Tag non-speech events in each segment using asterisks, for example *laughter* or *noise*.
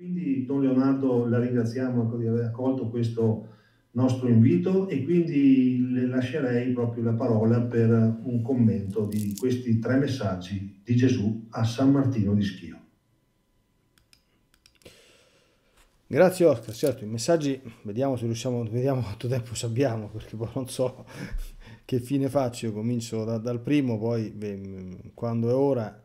Quindi Don Leonardo la ringraziamo ecco, di aver accolto questo nostro invito e quindi le lascerei proprio la parola per un commento di questi tre messaggi di Gesù a San Martino di Schio. Grazie Oscar, certo i messaggi vediamo se riusciamo, vediamo quanto tempo ci abbiamo perché poi non so *laughs* che fine faccio, comincio da, dal primo, poi mm, quando è ora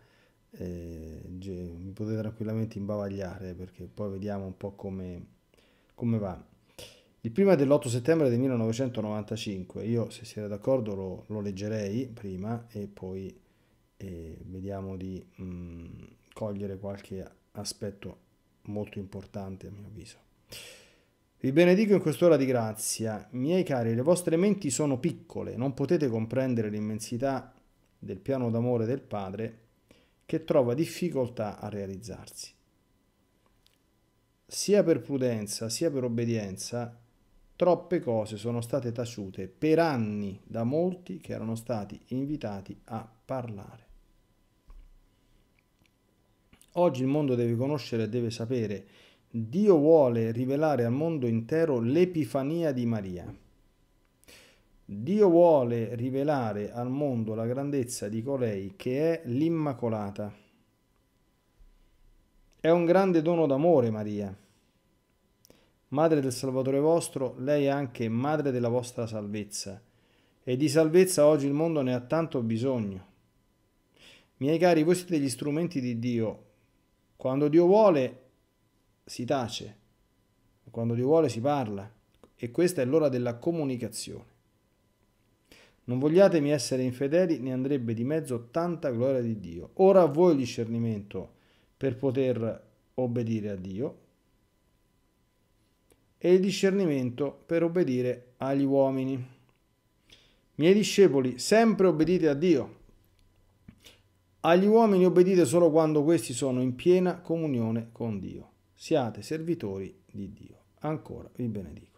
eh, mi potete tranquillamente imbavagliare perché poi vediamo un po' come, come va. Il primo è dell'8 settembre del 1995, io se siete d'accordo lo, lo, leggerei prima e poi eh, vediamo di mh, mm, cogliere qualche aspetto molto importante a mio avviso. Vi benedico in quest'ora di grazia, miei cari, le vostre menti sono piccole, non potete comprendere l'immensità del piano d'amore del Padre che trova difficoltà a realizzarsi. Sia per prudenza sia per obbedienza, troppe cose sono state taciute per anni da molti che erano stati invitati a parlare. Oggi il mondo deve conoscere e deve sapere. Dio vuole rivelare al mondo intero l'Epifania di Maria Dio vuole rivelare al mondo la grandezza di colei che è l'Immacolata. È un grande dono d'amore Maria. Madre del Salvatore vostro, lei è anche madre della vostra salvezza. E di salvezza oggi il mondo ne ha tanto bisogno. Miei cari, voi siete gli strumenti di Dio. Quando Dio vuole si tace, quando Dio vuole si parla e questa è l'ora della comunicazione. Non vogliatemi essere infedeli, ne andrebbe di mezzo tanta gloria di Dio. Ora a voi il discernimento per poter obbedire a Dio e il discernimento per obbedire agli uomini. Miei discepoli, sempre obbedite a Dio. Agli uomini obbedite solo quando questi sono in piena comunione con Dio. Siate servitori di Dio. Ancora vi benedico.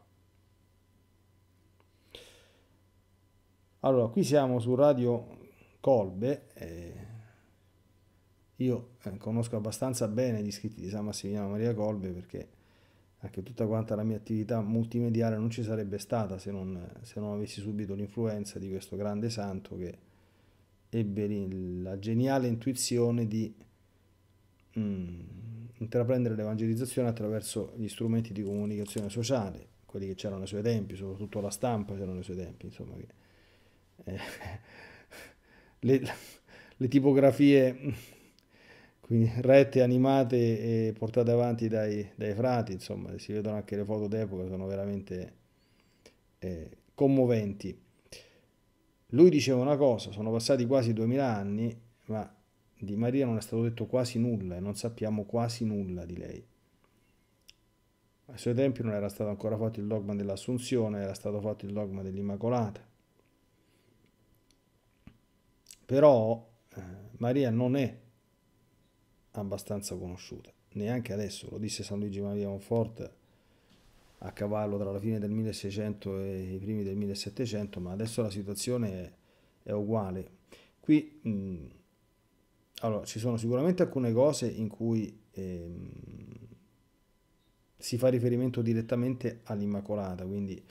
Allora, qui siamo su Radio Colbe, E eh, io eh, conosco abbastanza bene gli scritti di San Massimiliano Maria Colbe perché anche tutta quanta la mia attività multimediale non ci sarebbe stata se non, se non avessi subito l'influenza di questo grande santo che ebbe la geniale intuizione di mm, intraprendere l'evangelizzazione attraverso gli strumenti di comunicazione sociale, quelli che c'erano ai suoi tempi, soprattutto la stampa c'erano ai suoi tempi, insomma, che *laughs* le, le, tipografie quindi, rette, animate e portate avanti dai, dai, frati, insomma, si vedono anche le foto d'epoca, sono veramente eh, commoventi. Lui diceva una cosa, sono passati quasi 2000 anni, ma di Maria non è stato detto quasi nulla e non sappiamo quasi nulla di lei. Ai suoi tempi non era stato ancora fatto il dogma dell'Assunzione, era stato fatto il dogma dell'Immacolata. Però eh, Maria non è abbastanza conosciuta, neanche adesso, lo disse San Luigi Maria Monfort a cavallo tra la fine del 1600 e i primi del 1700, ma adesso la situazione è, è uguale. Qui mh, mm, allora, ci sono sicuramente alcune cose in cui eh, si fa riferimento direttamente all'Immacolata, quindi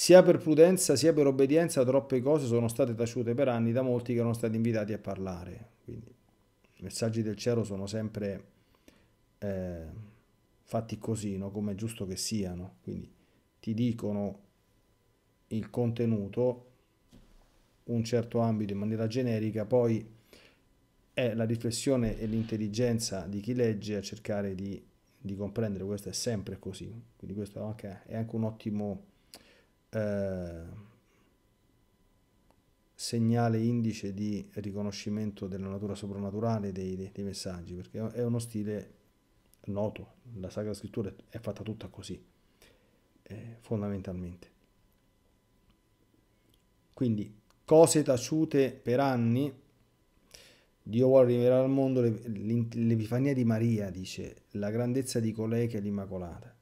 sia per prudenza sia per obbedienza troppe cose sono state taciute per anni da molti che erano stati invitati a parlare. Quindi i messaggi del cielo sono sempre eh, fatti così, no? come è giusto che siano. Quindi ti dicono il contenuto, un certo ambito in maniera generica, poi è la riflessione e l'intelligenza di chi legge a cercare di, di comprendere. Questo è sempre così. Quindi questo è anche, è anche un ottimo eh, segnale indice di riconoscimento della natura soprannaturale dei, dei, dei, messaggi, perché è uno stile noto, la Sacra Scrittura è fatta tutta così, eh, fondamentalmente. Quindi, cose taciute per anni, Dio vuole rivelare al mondo l'Epifania di Maria, dice, la grandezza di colei che è l'Immacolata.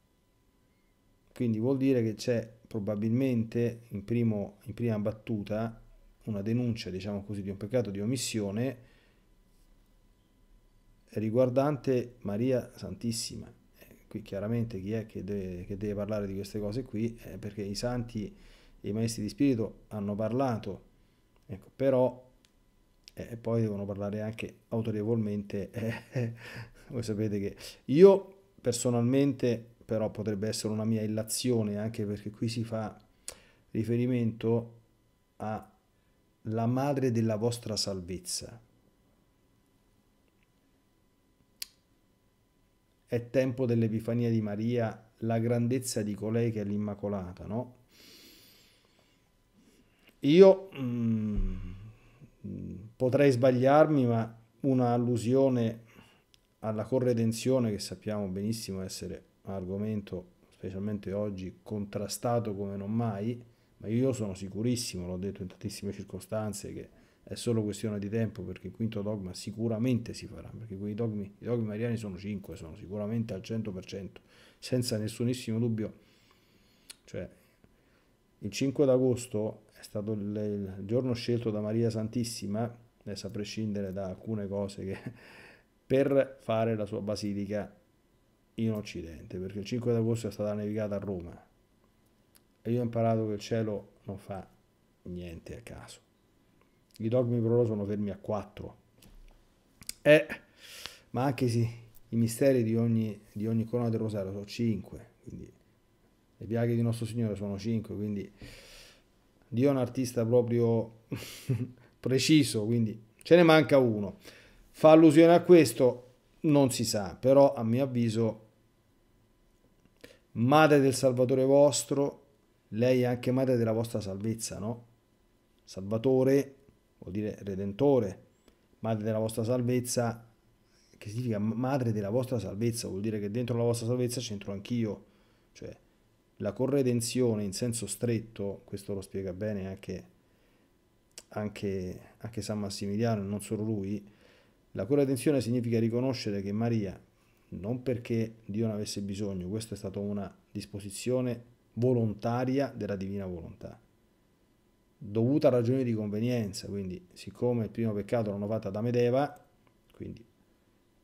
Quindi vuol dire che c'è probabilmente in, primo, in prima battuta una denuncia, diciamo così, di un peccato di omissione riguardante Maria Santissima. Eh, qui chiaramente chi è che deve, che deve parlare di queste cose qui, eh, perché i santi e i maestri di spirito hanno parlato, ecco, però eh, poi devono parlare anche autorevolmente. Eh, eh voi sapete che io personalmente però potrebbe essere una mia illazione anche perché qui si fa riferimento alla madre della vostra salvezza. È tempo dell'Epifania di Maria, la grandezza di colei che è l'Immacolata, no? Io mm, potrei sbagliarmi, ma una allusione alla corredenzione che sappiamo benissimo essere argomento specialmente oggi contrastato come non mai, ma io sono sicurissimo, l'ho detto in tantissime circostanze, che è solo questione di tempo perché il quinto dogma sicuramente si farà, perché quei dogmi, i dogmi mariani sono cinque, sono sicuramente al 100%, senza nessunissimo dubbio. Cioè, il 5 d'agosto è stato il giorno scelto da Maria Santissima, adesso a prescindere da alcune cose, che, *laughs* per fare la sua basilica in Occidente, perché il 5 d'agosto è stata nevicata a Roma e io ho imparato che il cielo non fa niente a caso. I dogmi per loro sono fermi a 4. Eh, ma anche sì, i misteri di ogni, di ogni corona del rosario sono 5, quindi le piaghe di nostro Signore sono 5, quindi Dio è un artista proprio *laughs* preciso, quindi ce ne manca uno. Fa allusione a questo, non si sa, però a mio avviso madre del Salvatore vostro, lei è anche madre della vostra salvezza, no? Salvatore vuol dire redentore, madre della vostra salvezza, che significa madre della vostra salvezza, vuol dire che dentro la vostra salvezza c'entro anch'io, cioè la corredenzione in senso stretto, questo lo spiega bene anche, anche, anche San Massimiliano, non solo lui, la corredenzione significa riconoscere che Maria non perché Dio ne avesse bisogno, questa è stata una disposizione volontaria della divina volontà, dovuta a ragioni di convenienza, quindi siccome il primo peccato l'hanno fatto Adamo ed Eva, quindi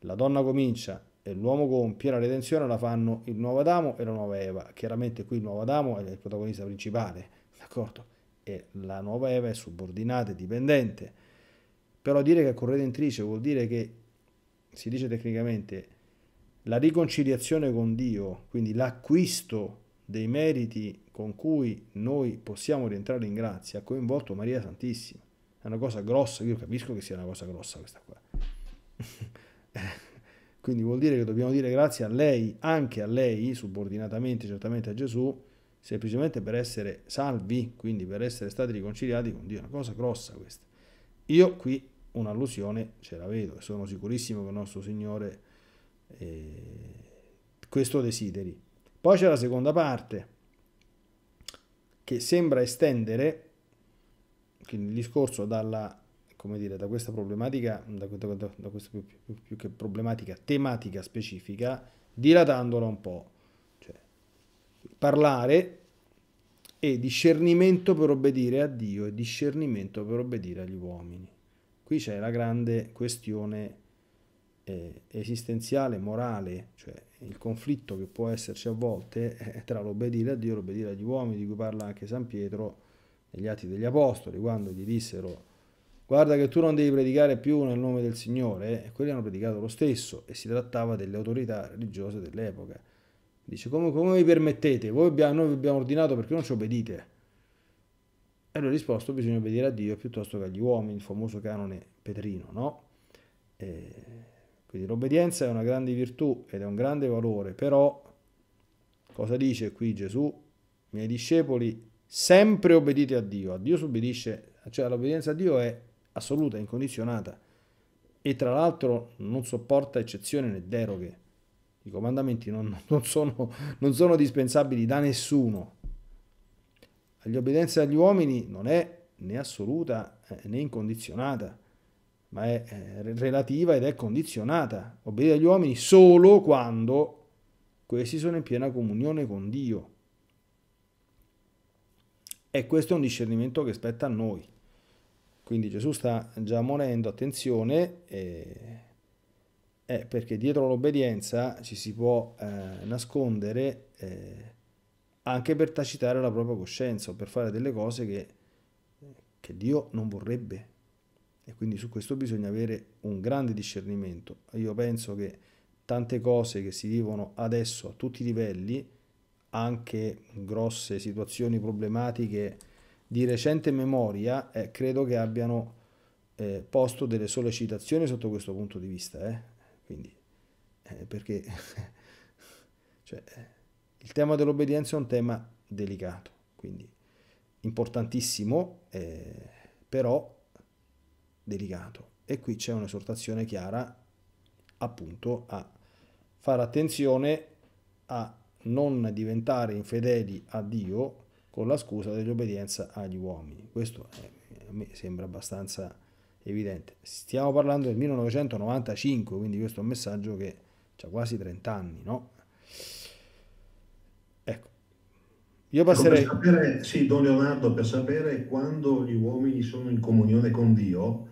la donna comincia e l'uomo compie la redenzione, la fanno il nuovo Adamo e la nuova Eva, chiaramente qui il nuovo Adamo è il protagonista principale, d'accordo? E la nuova Eva è subordinata e dipendente, però dire che è corredentrice vuol dire che, si dice tecnicamente, la riconciliazione con Dio, quindi l'acquisto dei meriti con cui noi possiamo rientrare in grazia, ha coinvolto Maria Santissima. È una cosa grossa, io capisco che sia una cosa grossa questa qua. *laughs* quindi vuol dire che dobbiamo dire grazie a lei, anche a lei, subordinatamente certamente a Gesù, semplicemente per essere salvi, quindi per essere stati riconciliati con Dio. È una cosa grossa questa. Io qui un'allusione ce la vedo e sono sicurissimo che il nostro Signore eh, questo desideri. Poi c'è la seconda parte che sembra estendere il discorso dalla, come dire, da questa problematica, da, da, da questa più, più, più, che problematica, tematica specifica, dilatandola un po'. Cioè, parlare e discernimento per obbedire a Dio e discernimento per obbedire agli uomini. Qui c'è la grande questione eh, esistenziale, morale, cioè il conflitto che può esserci a volte eh, tra l'obbedire a Dio e l'obbedire agli uomini, di cui parla anche San Pietro negli Atti degli Apostoli, quando gli dissero guarda che tu non devi predicare più nel nome del Signore, e quelli hanno predicato lo stesso, e si trattava delle autorità religiose dell'epoca. Dice, come, come vi permettete? Voi abbiamo, noi vi abbiamo ordinato perché non ci obbedite. E lui ha risposto, bisogna obbedire a Dio piuttosto che agli uomini, il famoso canone Petrino, no? E quindi l'obbedienza è una grande virtù ed è un grande valore, però cosa dice qui Gesù? I miei discepoli sempre obbedite a Dio, a Dio si cioè l'obbedienza a Dio è assoluta, incondizionata e tra l'altro non sopporta eccezioni né deroghe. I comandamenti non, *laughs* non, sono, non sono dispensabili da nessuno. L'obbedienza agli uomini non è né assoluta eh, né incondizionata ma è eh, relativa ed è condizionata. Obbedire agli uomini solo quando questi sono in piena comunione con Dio. E questo è un discernimento che spetta a noi. Quindi Gesù sta già monendo, attenzione, eh, eh, perché dietro l'obbedienza ci si può eh, nascondere eh, anche per tacitare la propria coscienza o per fare delle cose che, che Dio non vorrebbe e quindi su questo bisogna avere un grande discernimento. Io penso che tante cose che si vivono adesso a tutti i livelli, anche grosse situazioni problematiche di recente memoria, eh, credo che abbiano eh, posto delle sollecitazioni sotto questo punto di vista. Eh? Quindi, eh, perché *laughs* cioè, il tema dell'obbedienza è un tema delicato, quindi importantissimo, eh, però delicato. E qui c'è un'esortazione chiara appunto a fare attenzione a non diventare infedeli a Dio con la scusa dell'obbedienza agli uomini. Questo è, a me sembra abbastanza evidente. Stiamo parlando del 1995, quindi questo è un messaggio che ha quasi 30 anni, no? Ecco. Io ecco, passerei... Per sapere, sì, Don Leonardo, per sapere quando gli uomini sono in comunione con Dio,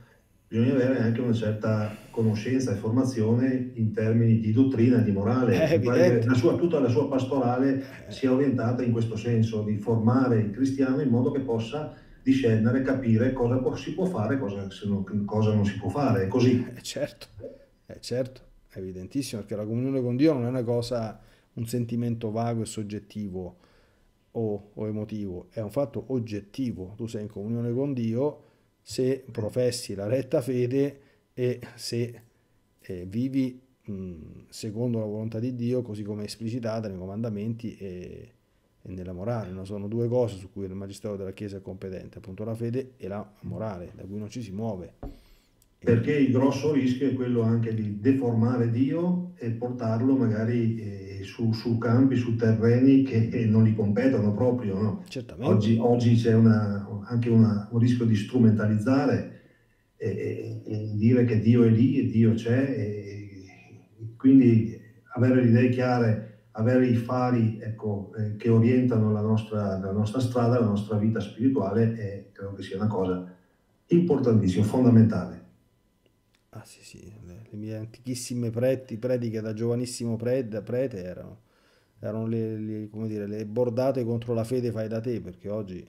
bisogna avere anche una certa conoscenza e formazione in termini di dottrina e di morale. Eh, la sua, tutta la sua pastorale sia orientata in questo senso, di formare il cristiano in modo che possa discendere, capire cosa si può fare e cosa, cosa, non si può fare. È così. Eh, certo, eh, certo, è evidentissimo, perché la comunione con Dio non è una cosa, un sentimento vago e soggettivo o, o emotivo, è un fatto oggettivo. Tu sei in comunione con Dio se professi la retta fede e se eh, vivi mh, secondo la volontà di Dio, così come è esplicitata nei comandamenti e, e nella morale. No? Sono due cose su cui il magistero della Chiesa è competente, appunto la fede e la morale, da cui non ci si muove. Perché il grosso rischio è quello anche di deformare Dio e portarlo magari... Eh, su, su, campi, su terreni che eh, non li competono proprio. No? Oggi, oggi, c'è una, anche una, un rischio di strumentalizzare e, e, e, dire che Dio è lì e Dio c'è. E, quindi avere le idee chiare, avere i fari ecco, eh, che orientano la nostra, la nostra, strada, la nostra vita spirituale, è, eh, credo che sia una cosa importantissima, fondamentale. Ah sì sì, le mie antichissime preti, prediche da giovanissimo prete, prete erano, erano le, le, dire, le, bordate contro la fede fai da te, perché oggi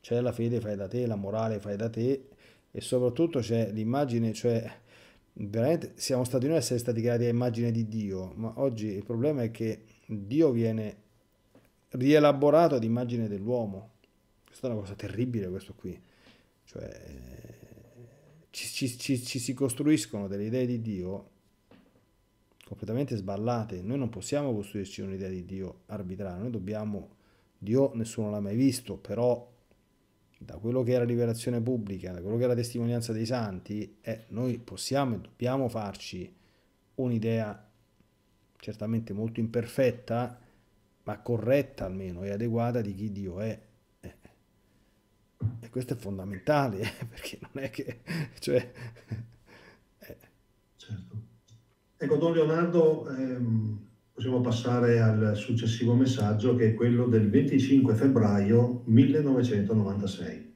c'è la fede fai da te, la morale fai da te e soprattutto c'è l'immagine, cioè veramente siamo stati noi a essere stati creati a immagine di Dio, ma oggi il problema è che Dio viene rielaborato ad immagine dell'uomo. Questa è una cosa terribile questo qui. Cioè, ci, ci, ci, si costruiscono delle idee di Dio completamente sballate. Noi non possiamo costruirci un'idea di Dio arbitraria, noi dobbiamo, Dio nessuno l'ha mai visto, però da quello che è la rivelazione pubblica, da quello che è la testimonianza dei santi, eh, noi possiamo e dobbiamo farci un'idea certamente molto imperfetta, ma corretta almeno e adeguata di chi Dio è. E questo è fondamentale, eh, *laughs* perché non è che... Cioè, eh. Certo. Ecco, Don Leonardo, ehm, possiamo passare al successivo messaggio che è quello del 25 febbraio 1996.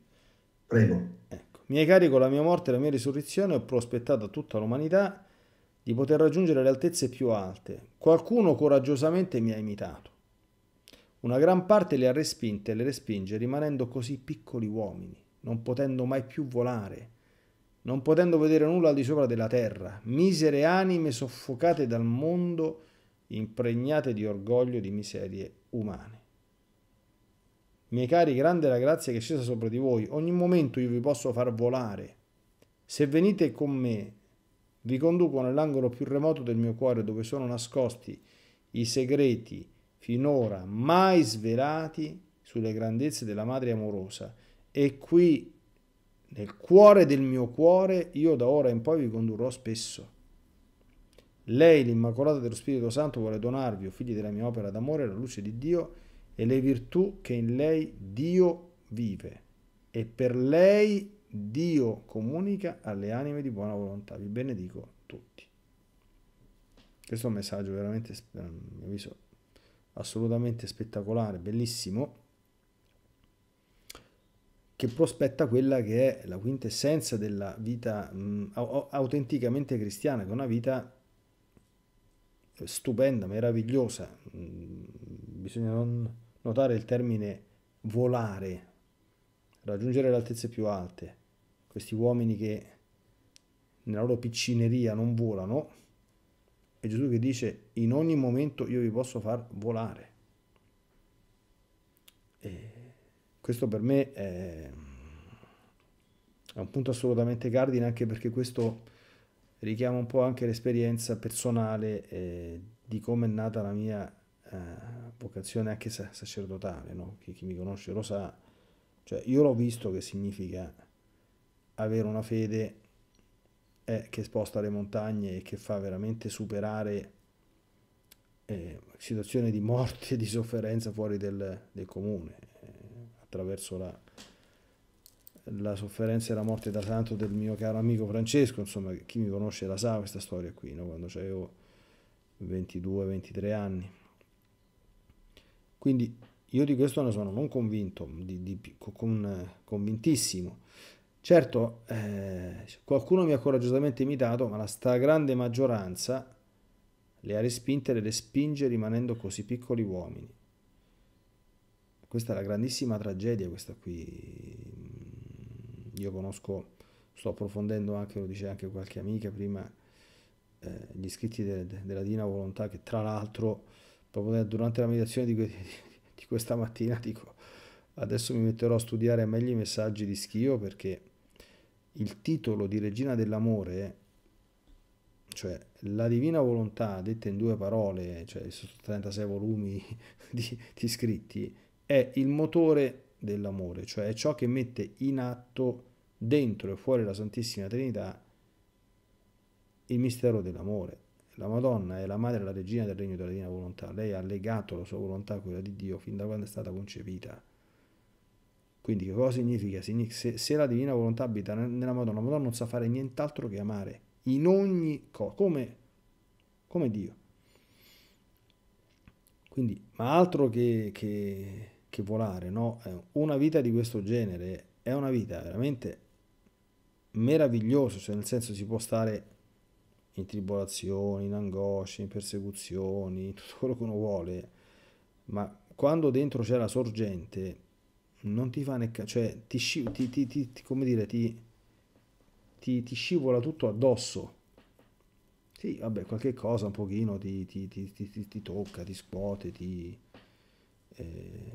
Prego. Ecco. Miei cari, con la mia morte e la mia risurrezione ho prospettato a tutta l'umanità di poter raggiungere le altezze più alte. Qualcuno coraggiosamente mi ha imitato. Una gran parte le ha respinte e le respinge, rimanendo così piccoli uomini, non potendo mai più volare, non potendo vedere nulla al di sopra della terra, misere anime soffocate dal mondo, impregnate di orgoglio e di miserie umane. Miei cari, grande la grazia che è scesa sopra di voi, ogni momento io vi posso far volare. Se venite con me, vi conduco nell'angolo più remoto del mio cuore dove sono nascosti i segreti, finora mai svelati sulle grandezze della Madre amorosa. E qui, nel cuore del mio cuore, io da ora in poi vi condurrò spesso. Lei, l'Immacolata dello Spirito Santo, vuole donarvi, o figli della mia opera d'amore, la luce di Dio e le virtù che in lei Dio vive. E per lei Dio comunica alle anime di buona volontà. Vi benedico tutti. Questo è un messaggio veramente, a mm, mio avviso, assolutamente spettacolare, bellissimo, che prospetta quella che è la quintessenza della vita mh, mm, autenticamente cristiana, che è una vita eh, stupenda, meravigliosa, mh, mm, bisogna non notare il termine volare, raggiungere le altezze più alte, questi uomini che nella loro piccineria non volano, è Gesù che dice in ogni momento io vi posso far volare. E questo per me è, un punto assolutamente cardine anche perché questo richiama un po' anche l'esperienza personale eh, di come è nata la mia eh, vocazione anche sacerdotale. No? Chi, chi mi conosce lo sa. Cioè, io l'ho visto che significa avere una fede eh, che sposta le montagne e che fa veramente superare eh, situazioni di morte e *laughs* di sofferenza fuori del, del comune, eh, attraverso la, la sofferenza e la morte da tanto del mio caro amico Francesco, insomma chi mi conosce la sa questa storia qui, no? quando avevo 22-23 anni. Quindi io di questo ne sono non convinto, di, di, con, eh, convintissimo, Certo, eh, qualcuno mi ha coraggiosamente imitato, ma la stragrande maggioranza le ha respinte e le respinge rimanendo così piccoli uomini. Questa è la grandissima tragedia, questa qui. Io conosco, sto approfondendo anche, lo dice anche qualche amica prima, eh, gli iscritti de, de, della Dina Volontà, che tra l'altro, proprio durante la meditazione di, *laughs* di, di questa mattina, dico, adesso mi metterò a studiare meglio i messaggi di Schio perché il titolo di regina dell'amore, cioè la divina volontà detta in due parole, cioè su 36 volumi *laughs* di, di scritti, è il motore dell'amore, cioè è ciò che mette in atto dentro e fuori la Santissima Trinità il mistero dell'amore. La Madonna è la madre e la regina del regno della divina volontà, lei ha legato la sua volontà a quella di Dio fin da quando è stata concepita. Quindi che cosa significa? Se, se la divina volontà abita nella Madonna, la Madonna non sa fare nient'altro che amare in ogni cosa, come, come Dio. Quindi, ma altro che, che, che volare, no? Eh, una vita di questo genere è una vita veramente meravigliosa, cioè nel senso si può stare in tribolazioni, in angosce, in persecuzioni, tutto quello che uno vuole, ma quando dentro c'è la sorgente, non ti fa neanche, cioè ti, ti, ti, ti, come dire, ti, ti, ti scivola tutto addosso. Sì, vabbè, qualche cosa un pochino ti, ti, ti, ti, ti tocca, ti scuote, ti... Eh,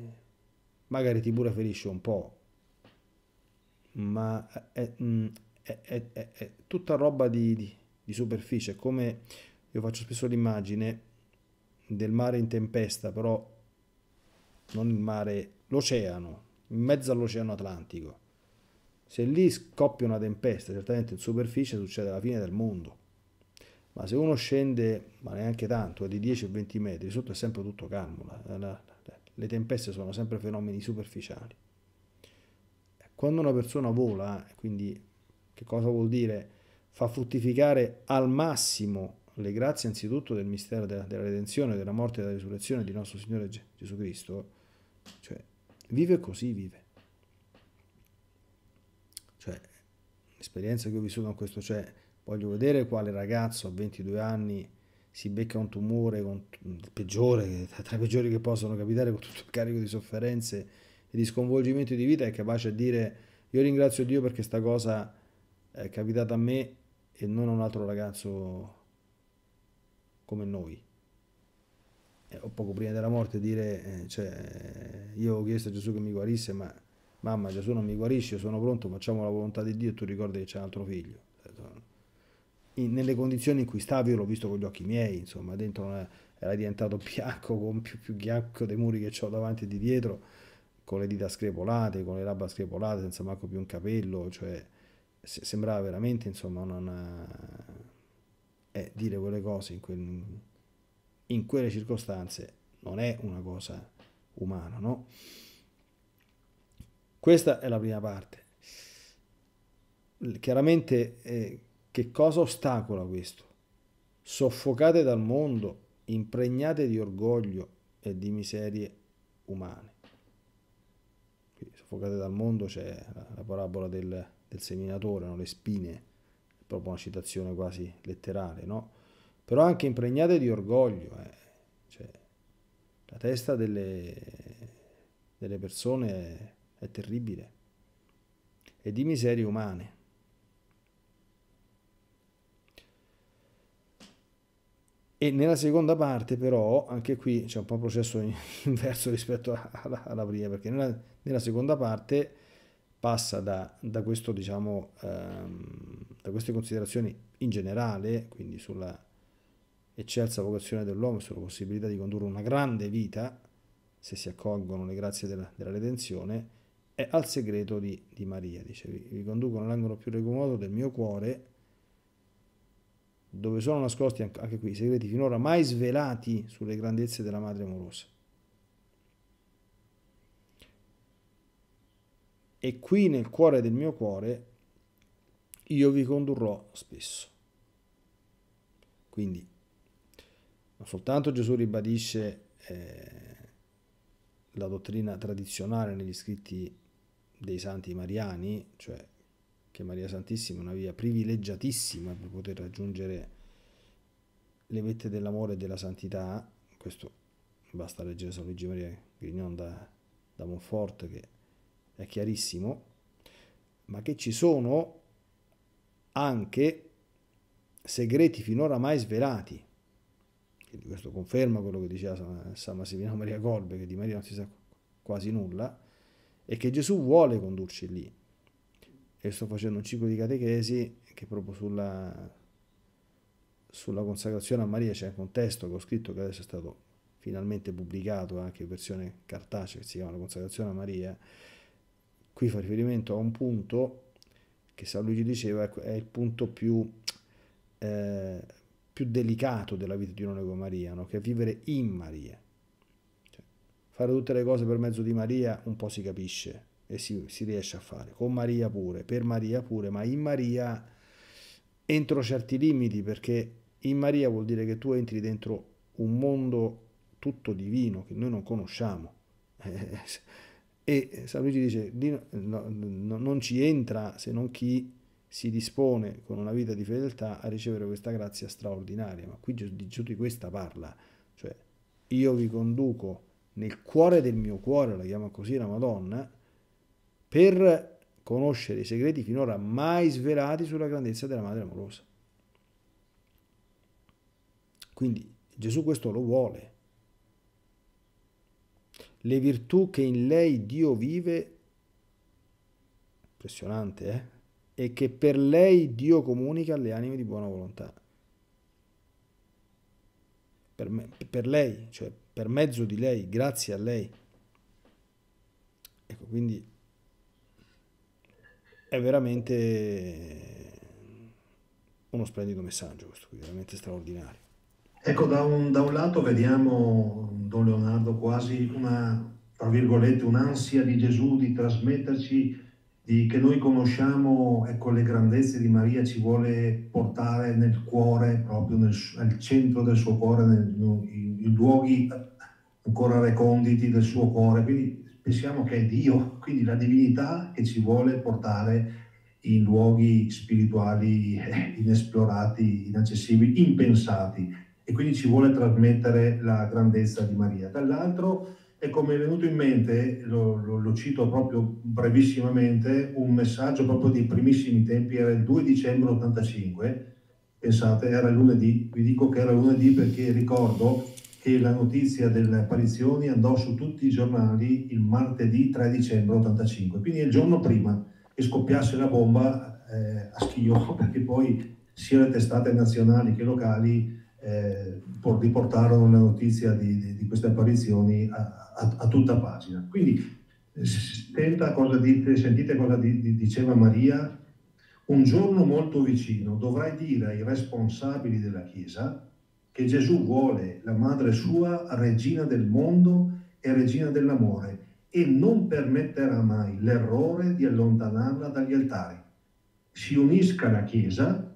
magari ti pure ferisce un po', ma mm, è, è, è, è tutta roba di, di, di superficie, come io faccio spesso l'immagine del mare in tempesta, però non il mare, l'oceano, in mezzo all'Oceano Atlantico. Se lì scoppia una tempesta, certamente in superficie succede la fine del mondo. Ma se uno scende, ma neanche tanto, di 10 o 20 metri, sotto è sempre tutto calmo. Le tempeste sono sempre fenomeni superficiali. Quando una persona vola, eh, quindi che cosa vuol dire? Fa fruttificare al massimo le grazie anzitutto del mistero della, della redenzione, della morte e della risurrezione di nostro Signore Gesù Cristo, cioè vive così, vive. Cioè, l'esperienza che ho vissuto con questo, cioè, voglio vedere quale ragazzo a 22 anni si becca un tumore, con, mm, peggiore, *laughs* tra i peggiori che possono capitare, con tutto il carico di sofferenze e di sconvolgimento di vita, è capace a dire io ringrazio Dio perché sta cosa è capitata a me e non a un altro ragazzo come noi o eh, poco prima della morte dire, eh, cioè, io ho chiesto a Gesù che mi guarisse, ma mamma Gesù non mi guarisce, sono pronto, facciamo la volontà di Dio e tu ricordi che c'è un altro figlio. nelle condizioni in cui stava io l'ho visto con gli occhi miei, insomma, dentro una, eh, era diventato bianco, con più, più bianco dei muri che ho davanti e di dietro, con le dita screpolate, con le labbra screpolate, senza manco più un capello, cioè se, sembrava veramente, insomma, una, eh, dire quelle cose in quel in quelle circostanze non è una cosa umana, no? Questa è la prima parte. Chiaramente eh, che cosa ostacola questo? Soffocate dal mondo, impregnate di orgoglio e di miserie umane. soffocate dal mondo c'è la, la parabola del, del seminatore, no? le spine, è proprio una citazione quasi letterale, no? però anche impregnate di orgoglio. Eh. Cioè, la testa delle, delle persone è terribile e di miserie umane. E nella seconda parte però, anche qui c'è un po' un processo *laughs* inverso rispetto alla, alla prima, perché nella, nella, seconda parte passa da, da, questo, diciamo, ehm, da queste considerazioni in generale, quindi sulla eccelsa vocazione dell'uomo e sulla possibilità di condurre una grande vita, se si accolgono le grazie della, della redenzione, è al segreto di, di Maria. Dice, vi, vi conduco nell'angolo più regomodo del mio cuore, dove sono nascosti anche qui i segreti finora mai svelati sulle grandezze della madre amorosa. E qui nel cuore del mio cuore io vi condurrò spesso. Quindi non soltanto Gesù ribadisce eh, la dottrina tradizionale negli scritti dei santi mariani, cioè che Maria Santissima è una via privilegiatissima per poter raggiungere le vette dell'amore e della santità, questo basta leggere San Luigi Maria Grignon da, da Monfort che è chiarissimo, ma che ci sono anche segreti finora mai svelati e questo conferma quello che diceva San, San Massimiliano Maria Colbe, che di Maria non si sa quasi nulla, e che Gesù vuole condurci lì. E sto facendo un ciclo di catechesi che proprio sulla, sulla consacrazione a Maria c'è anche un testo che ho scritto che adesso è stato finalmente pubblicato anche in versione cartacea che si chiama La consacrazione a Maria. Qui fa riferimento a un punto che San Luigi diceva ecco, è il punto più eh, più delicato della vita di unione con Maria, no? che è vivere in Maria. Cioè, fare tutte le cose per mezzo di Maria un po' si capisce e si, si riesce a fare, con Maria pure, per Maria pure, ma in Maria entro certi limiti, perché in Maria vuol dire che tu entri dentro un mondo tutto divino che noi non conosciamo. *laughs* E San Luigi dice, non ci entra se non chi si dispone con una vita di fedeltà a ricevere questa grazia straordinaria. Ma qui Gesù di questa parla, cioè io vi conduco nel cuore del mio cuore, la chiama così la Madonna, per conoscere i segreti finora mai svelati sulla grandezza della Madre amorosa. Quindi Gesù questo lo vuole. Le virtù che in lei Dio vive, impressionante, eh? e che per lei Dio comunica alle anime di buona volontà. Per, me, per lei, cioè per mezzo di lei, grazie a lei. Ecco, quindi è veramente uno splendido messaggio questo qui, veramente straordinario. Ecco, da un, da un lato vediamo, Don Leonardo, quasi una, tra virgolette, un'ansia di Gesù di trasmetterci di, che noi conosciamo, ecco, le grandezze di Maria ci vuole portare nel cuore, proprio nel, al centro del suo cuore, nel, in, in luoghi ancora reconditi del suo cuore. Quindi pensiamo che è Dio, quindi la divinità che ci vuole portare in luoghi spirituali *laughs* inesplorati, inaccessibili, impensati. E quindi ci vuole trasmettere la grandezza di Maria. Dall'altro, Ecco, mi è venuto in mente, lo, lo, lo, cito proprio brevissimamente, un messaggio proprio dei primissimi tempi, era il 2 dicembre 85, pensate, era lunedì, vi dico che era lunedì perché ricordo che la notizia delle apparizioni andò su tutti i giornali il martedì 3 dicembre 85, quindi il giorno prima che scoppiasse la bomba eh, a Schio, *laughs* perché poi sia le testate nazionali che locali eh, riportarono la notizia di, di, di queste apparizioni a, a, a, tutta pagina. Quindi eh, cosa dite, sentite cosa di, diceva Maria, un giorno molto vicino dovrai dire ai responsabili della Chiesa che Gesù vuole la madre sua regina del mondo e regina dell'amore e non permetterà mai l'errore di allontanarla dagli altari. Si unisca la Chiesa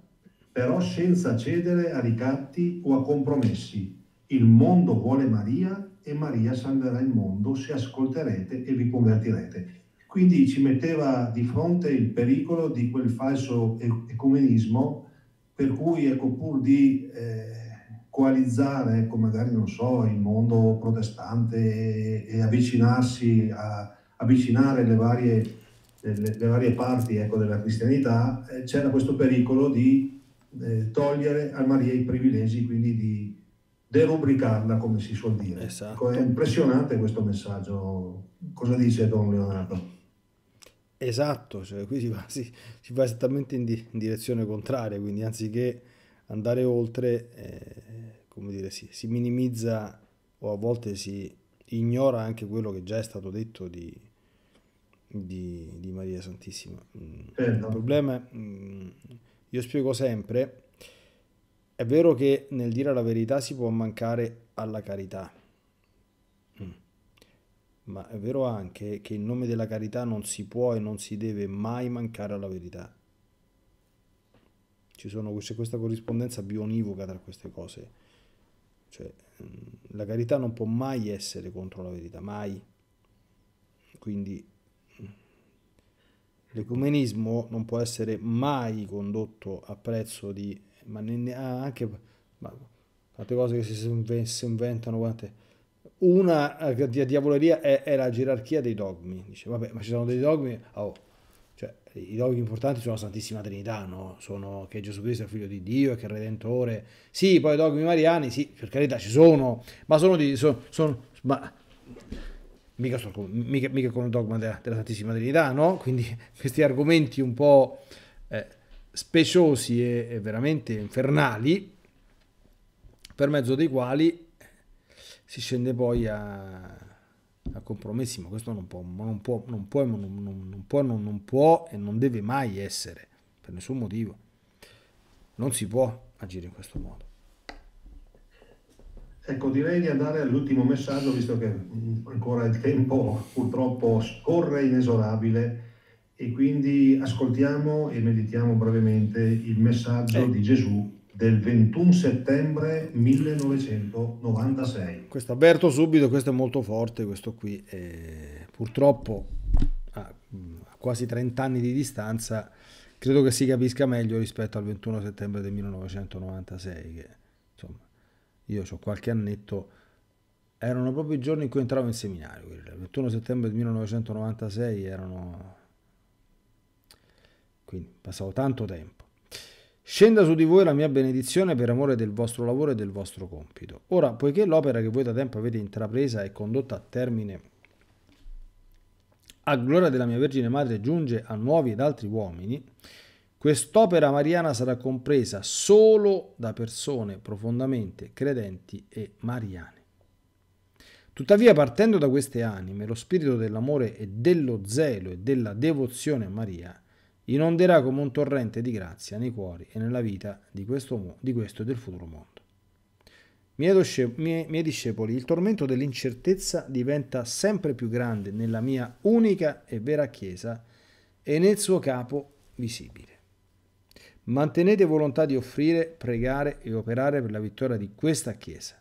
però senza cedere a ricatti o a compromessi. Il mondo vuole Maria e Maria salverà il mondo se ascolterete e vi convertirete. Quindi ci metteva di fronte il pericolo di quel falso ecumenismo per cui ecco, pur di eh, coalizzare, ecco, magari non so, il mondo protestante e, e avvicinarsi a, avvicinare le varie, le, le varie parti ecco, della cristianità, eh, c'era questo pericolo di eh, togliere al Maria i privilegi, quindi di derubricarla, come si suol dire. Esatto. Ecco, è impressionante questo messaggio. Cosa dice Don Leonardo? Esatto, cioè qui si va, si, si va esattamente in, di, in, direzione contraria, quindi anziché andare oltre, eh, come dire, si, si, minimizza o a volte si ignora anche quello che già è stato detto di, di, di Maria Santissima. Eh, Il problema è mm, io spiego sempre, è vero che nel dire la verità si può mancare alla carità, mm. ma è vero anche che in nome della carità non si può e non si deve mai mancare alla verità. Ci sono, c'è questa corrispondenza bionivoca tra queste cose. Cioè, mm, la carità non può mai essere contro la verità, mai. Quindi L'ecumenismo non può essere mai condotto a prezzo di... ma ne, ah, anche... Ma, tante cose che si, inventano quante. Una eh, diavoleria è, è, la gerarchia dei dogmi. Dice, vabbè, ma ci sono dei dogmi... Oh, cioè, i dogmi importanti sono la Santissima Trinità, no? Sono che Gesù Cristo è figlio di Dio e che è il Redentore. Sì, poi i dogmi mariani, sì, per carità, ci sono, ma sono di... Sono, sono, ma mica, con, mica, mica con il dogma della, della Santissima Trinità, no? Quindi *laughs* questi argomenti un po' eh, speciosi e, e veramente infernali, per mezzo dei quali si scende poi a, a compromessi, ma questo non può, non può, non può, non, non può, non, non può e non deve mai essere, per nessun motivo. Non si può agire in questo modo. Ecco, direi di andare all'ultimo messaggio, visto che mm, ancora il tempo purtroppo scorre inesorabile e quindi ascoltiamo e meditiamo brevemente il messaggio eh. di Gesù del 21 settembre 1996. Questo avverto subito, questo è molto forte, questo qui eh, purtroppo a quasi 30 anni di distanza credo che si capisca meglio rispetto al 21 settembre del 1996. Che io ho qualche annetto, erano proprio i giorni in cui entravo in seminario, il 21 settembre 1996 erano... quindi passavo tanto tempo. Scenda su di voi la mia benedizione per amore del vostro lavoro e del vostro compito. Ora, poiché l'opera che voi da tempo avete intrapresa e condotta a termine a gloria della mia Vergine Madre giunge a nuovi ed altri uomini, Quest'opera mariana sarà compresa solo da persone profondamente credenti e mariane. Tuttavia, partendo da queste anime, lo spirito dell'amore e dello zelo e della devozione a Maria inonderà come un torrente di grazia nei cuori e nella vita di questo, di questo e del futuro mondo. Miei discepoli, il tormento dell'incertezza diventa sempre più grande nella mia unica e vera Chiesa e nel suo capo visibile. Mantenete volontà di offrire, pregare e operare per la vittoria di questa Chiesa.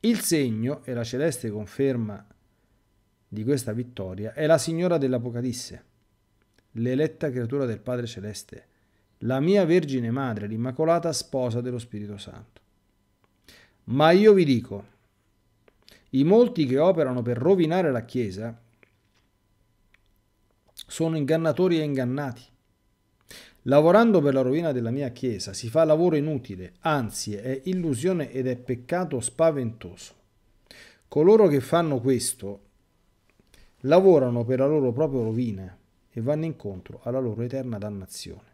Il segno e la celeste conferma di questa vittoria è la Signora dell'Apocalisse, l'eletta creatura del Padre Celeste, la mia Vergine Madre, l'Immacolata Sposa dello Spirito Santo. Ma io vi dico, i molti che operano per rovinare la Chiesa sono ingannatori e ingannati Lavorando per la rovina della mia Chiesa si fa lavoro inutile, anzi è illusione ed è peccato spaventoso. Coloro che fanno questo lavorano per la loro propria rovina e vanno incontro alla loro eterna dannazione.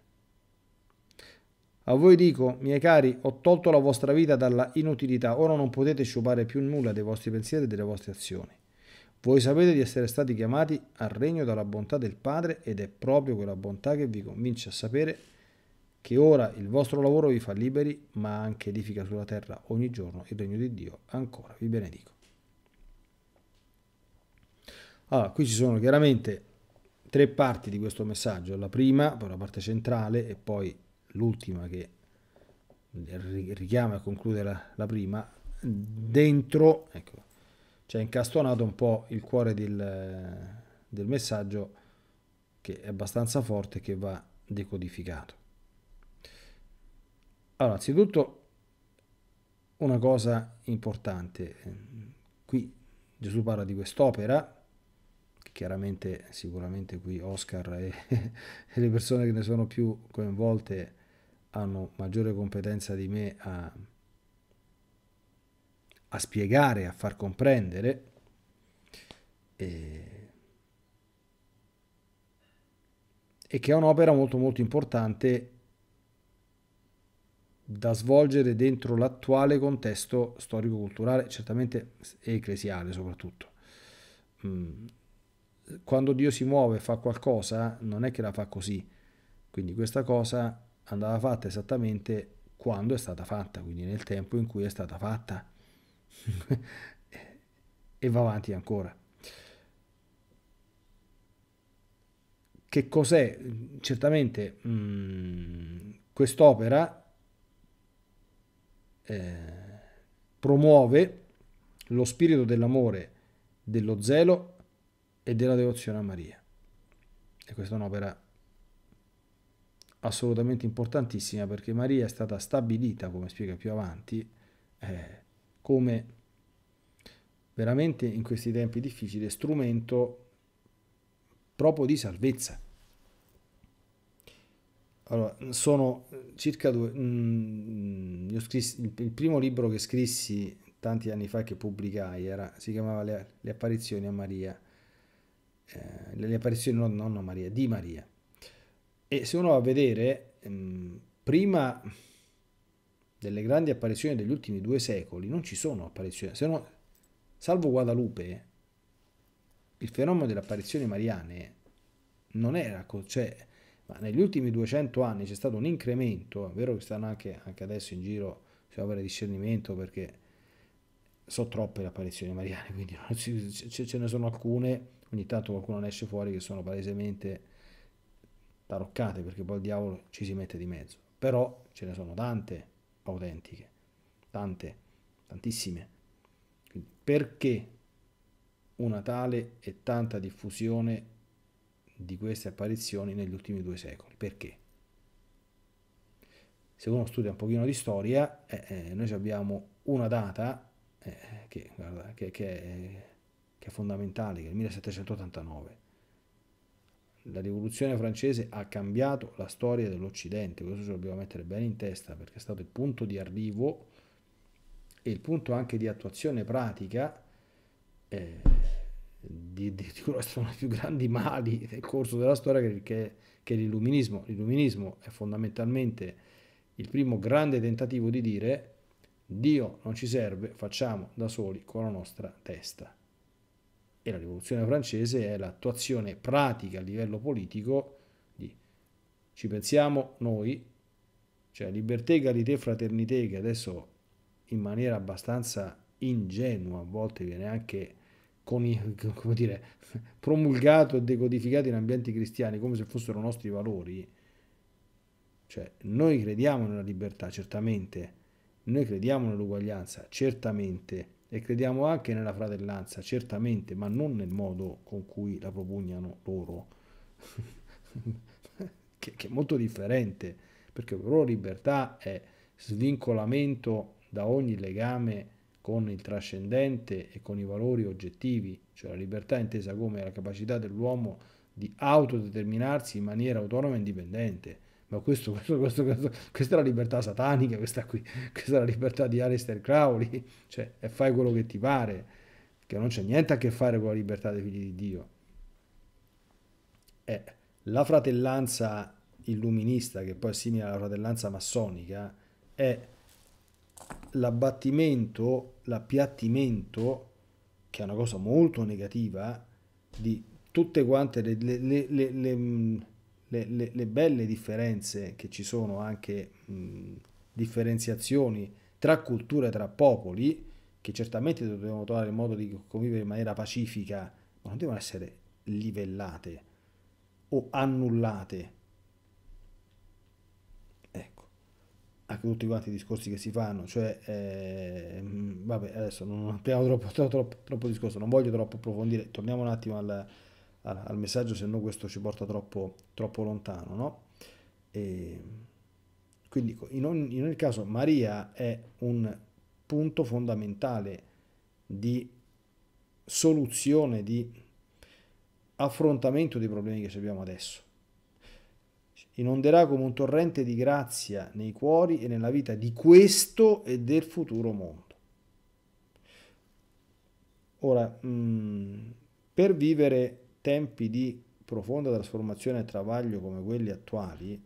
A voi dico, miei cari, ho tolto la vostra vita dalla inutilità, ora non potete sciupare più nulla dei vostri pensieri e delle vostre azioni. Voi sapete di essere stati chiamati al regno dalla bontà del Padre ed è proprio quella bontà che vi convince a sapere che ora il vostro lavoro vi fa liberi, ma anche edifica sulla terra ogni giorno il regno di Dio. Ancora vi benedico. Allora, qui ci sono chiaramente tre parti di questo messaggio. La prima, poi la parte centrale e poi l'ultima che richiama e conclude la, la prima. Dentro, ecco, cioè incastonato un po' il cuore del, del messaggio che è abbastanza forte che va decodificato. Allora, anzitutto una cosa importante, qui Gesù parla di quest'opera, chiaramente sicuramente qui Oscar e, *laughs* e, le persone che ne sono più coinvolte hanno maggiore competenza di me a, a spiegare, a far comprendere. E, e che è un'opera molto molto importante da svolgere dentro l'attuale contesto storico-culturale, certamente ecclesiale soprattutto. Mm, quando Dio si muove e fa qualcosa, non è che la fa così, quindi questa cosa andava fatta esattamente quando è stata fatta, quindi nel tempo in cui è stata fatta. *laughs* e va avanti ancora. Che cos'è? Certamente mh, mm, quest'opera eh, promuove lo spirito dell'amore, dello zelo e della devozione a Maria. E questa è un'opera assolutamente importantissima perché Maria è stata stabilita, come spiega più avanti, eh, come veramente in questi tempi difficili strumento proprio di salvezza. Allora, sono eh, circa due... Mm, mm scrissi, il, il, primo libro che scrissi tanti anni fa che pubblicai era, si chiamava Le, le apparizioni a Maria, eh, le, apparizioni non, non a Maria, di Maria. E se uno va a vedere, mm, prima delle grandi apparizioni degli ultimi due secoli non ci sono apparizioni, se no, salvo Guadalupe, il fenomeno delle apparizioni mariane non era, cioè, ma negli ultimi 200 anni c'è stato un incremento, è vero che stanno anche, anche adesso in giro, bisogna avere discernimento perché sono troppe le apparizioni mariane, *laughs* quindi ce ne sono alcune, ogni tanto qualcuno ne esce fuori che sono palesemente taroccate perché poi il diavolo ci si mette di mezzo, però ce ne sono tante autentiche, tante, tantissime. Quindi perché una tale e tanta diffusione di queste apparizioni negli ultimi due secoli? Perché? se uno studia un pochino di storia, eh, eh, noi abbiamo una data eh, che, guarda, che, che, è, che, è, fondamentale, che è il 1789 la rivoluzione francese ha cambiato la storia dell'Occidente, questo ce lo dobbiamo mettere bene in testa perché è stato il punto di arrivo e il punto anche di attuazione pratica eh, di, di, di, uno dei più grandi mali del corso della storia che, che, che è l'illuminismo. L'illuminismo è fondamentalmente il primo grande tentativo di dire Dio non ci serve, facciamo da soli con la nostra testa e la rivoluzione francese è l'attuazione pratica a livello politico di ci pensiamo noi, cioè libertà, e fraternità, che adesso in maniera abbastanza ingenua a volte viene anche con, *laughs* come dire, promulgato e decodificato in ambienti cristiani come se fossero nostri valori. Cioè, noi crediamo nella libertà, certamente, noi crediamo nell'uguaglianza, certamente, e crediamo anche nella fratellanza, certamente, ma non nel modo con cui la propugnano loro, *laughs* che, che, è molto differente, perché la loro libertà è svincolamento da ogni legame con il trascendente e con i valori oggettivi, cioè la libertà intesa come la capacità dell'uomo di autodeterminarsi in maniera autonoma e indipendente ma questo, questo, questo, questo, questa è la libertà satanica, questa qui, questa è la libertà di Aleister Crowley, cioè e fai quello che ti pare, che non c'è niente a che fare con la libertà dei figli di Dio. Eh, la fratellanza illuminista, che poi è simile alla fratellanza massonica, è l'abbattimento, l'appiattimento, che è una cosa molto negativa, di tutte quante le, le, le, le le, le, le belle differenze che ci sono anche mh, differenziazioni tra culture, tra popoli, che certamente dobbiamo trovare il modo di convivere in maniera pacifica, ma non devono essere livellate o annullate. Ecco, anche tutti quanti i discorsi che si fanno, cioè, eh, vabbè, adesso non apriamo troppo, troppo, troppo, discorso, non voglio troppo approfondire, torniamo un attimo al al, al messaggio, se no questo ci porta troppo, troppo lontano, no? E quindi in ogni, in ogni caso Maria è un punto fondamentale di soluzione, di affrontamento dei problemi che abbiamo adesso. Inonderà come un torrente di grazia nei cuori e nella vita di questo e del futuro mondo. Ora, mh, mm, per vivere tempi di profonda trasformazione e travaglio come quelli attuali,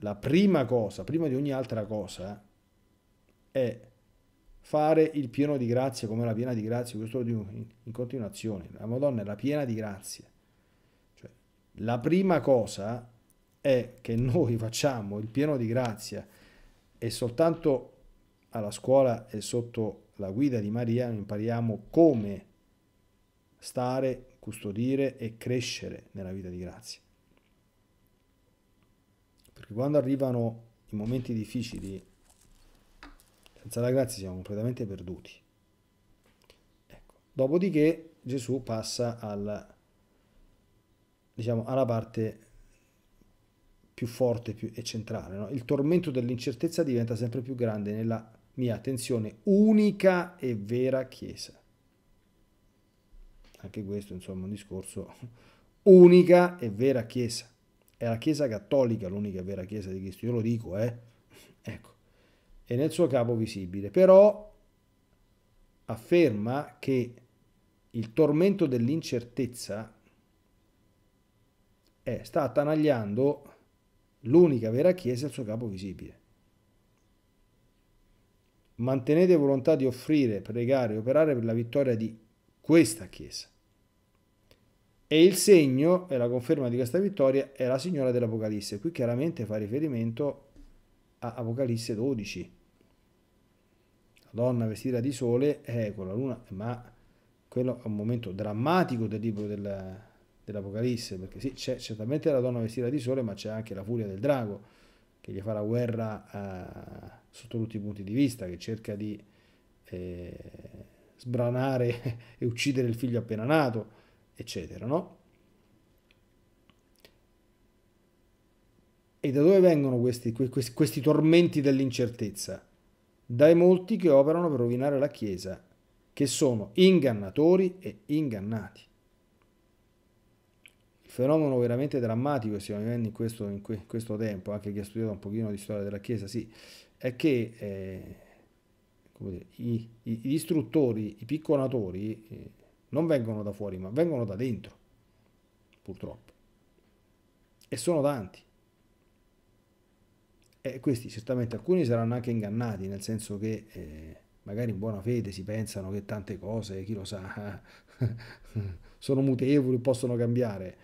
la prima cosa, prima di ogni altra cosa, è fare il pieno di grazia, come la piena di grazia, questo lo dico in, continuazione, la Madonna è la piena di grazia. Cioè, la prima cosa è che noi *laughs* facciamo il pieno di grazia e soltanto alla scuola e sotto la guida di Maria impariamo come stare custodire e crescere nella vita di grazia. Perché quando arrivano i momenti difficili, senza la grazia siamo completamente perduti. Ecco. Dopodiché Gesù passa al, diciamo, alla parte più forte più, e centrale. No? Il tormento dell'incertezza diventa sempre più grande nella mia attenzione unica e vera Chiesa anche questo insomma un discorso *laughs* unica e vera chiesa. È la chiesa cattolica l'unica vera chiesa di Cristo, io lo dico, eh. *laughs* Ecco, e nel suo capo visibile. Però afferma che il tormento dell'incertezza eh, sta attanagliando l'unica vera chiesa e il suo capo visibile. Mantenete volontà di offrire, pregare, operare per la vittoria di questa Chiesa. E il segno e la conferma di questa vittoria è la signora dell'Apocalisse. Qui chiaramente fa riferimento a Apocalisse 12. La donna vestita di sole è eh, con la luna, ma quello è un momento drammatico del libro del, dell'Apocalisse, perché sì, c'è certamente la donna vestita di sole, ma c'è anche la furia del drago, che gli fa la guerra eh, sotto tutti i punti di vista, che cerca di... Eh, sbranare *laughs* e uccidere il figlio appena nato, eccetera, no? E da dove vengono questi, questi, questi tormenti dell'incertezza? Dai molti che operano per rovinare la Chiesa, che sono ingannatori e ingannati. Il fenomeno veramente drammatico che stiamo vivendo in questo, in questo tempo, anche chi ha studiato un pochino di storia della Chiesa, sì, è che... Eh, dire, i, i, gli istruttori, i picconatori eh, non vengono da fuori, ma vengono da dentro, purtroppo. E sono tanti. E questi certamente alcuni saranno anche ingannati, nel senso che eh, magari in buona fede si pensano che tante cose, chi lo sa, *laughs* sono mutevoli, possono cambiare.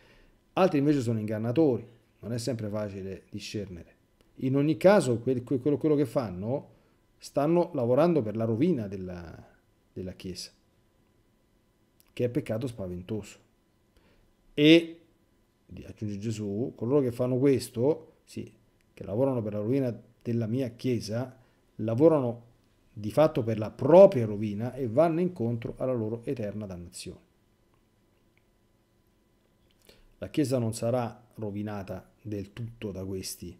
Altri invece sono ingannatori, non è sempre facile discernere. In ogni caso, quello che fanno stanno lavorando per la rovina della, della Chiesa, che è peccato spaventoso. E, aggiunge Gesù, coloro che fanno questo, sì, che lavorano per la rovina della mia Chiesa, lavorano di fatto per la propria rovina e vanno incontro alla loro eterna dannazione. La Chiesa non sarà rovinata del tutto da questi,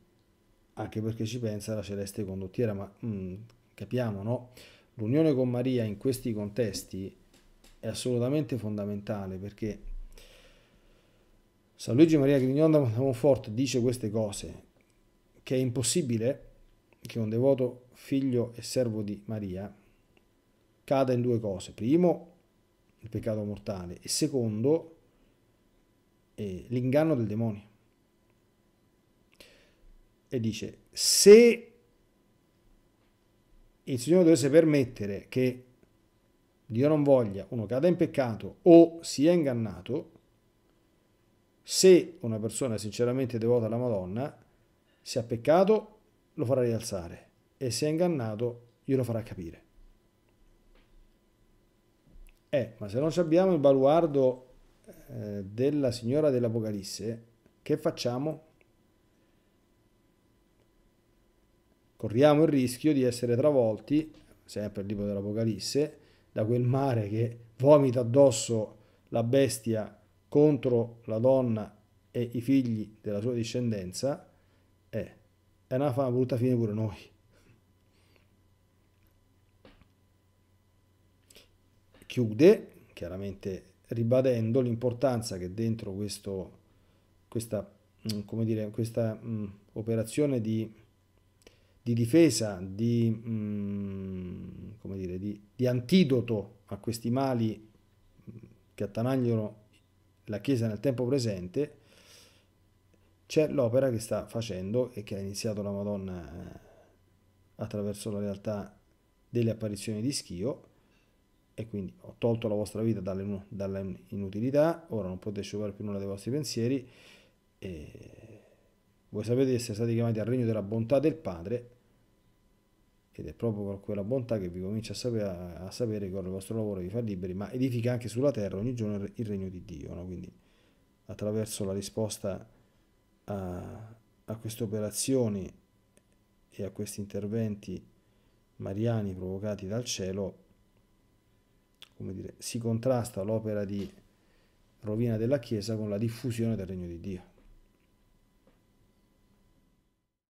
anche perché ci pensa la celeste condottiera, ma mm, capiamo, no? L'unione con Maria in questi contesti è assolutamente fondamentale perché San Luigi Maria Grignon da Monfort dice queste cose, che è impossibile che un devoto figlio e servo di Maria cada in due cose. Primo, il peccato mortale e secondo, eh, l'inganno del demonio e dice se il Signore dovesse permettere che Dio non voglia uno cada in peccato o sia ingannato, se una persona è sinceramente devota alla Madonna, se ha peccato lo farà rialzare e se è ingannato glielo farà capire. Eh, ma se non abbiamo il baluardo eh, della Signora dell'Apocalisse, che facciamo? corriamo il rischio di essere travolti, sempre il libro dell'Apocalisse, da quel mare che vomita addosso la bestia contro la donna e i figli della sua discendenza, eh, è una, fama brutta fine pure noi. Chiude, chiaramente ribadendo l'importanza che dentro questo, questa, mm, come dire, questa mh, mm, operazione di di difesa, di, mm, come dire, di, di antidoto a questi mali mm, che attanagliano la Chiesa nel tempo presente, c'è l'opera che sta facendo e che ha iniziato la Madonna eh, attraverso la realtà delle apparizioni di Schio e quindi ho tolto la vostra vita dalle, dalla inutilità, ora non potete sciupare più nulla dei vostri pensieri e voi sapete di essere stati chiamati al regno della bontà del Padre ed è proprio quella bontà che vi comincia a sapere, a sapere che il vostro lavoro vi fa liberi, ma edifica anche sulla terra ogni giorno il regno di Dio. No? Quindi attraverso la risposta a, a queste operazioni e a questi interventi mariani provocati dal cielo, come dire, si contrasta l'opera di rovina della Chiesa con la diffusione del regno di Dio.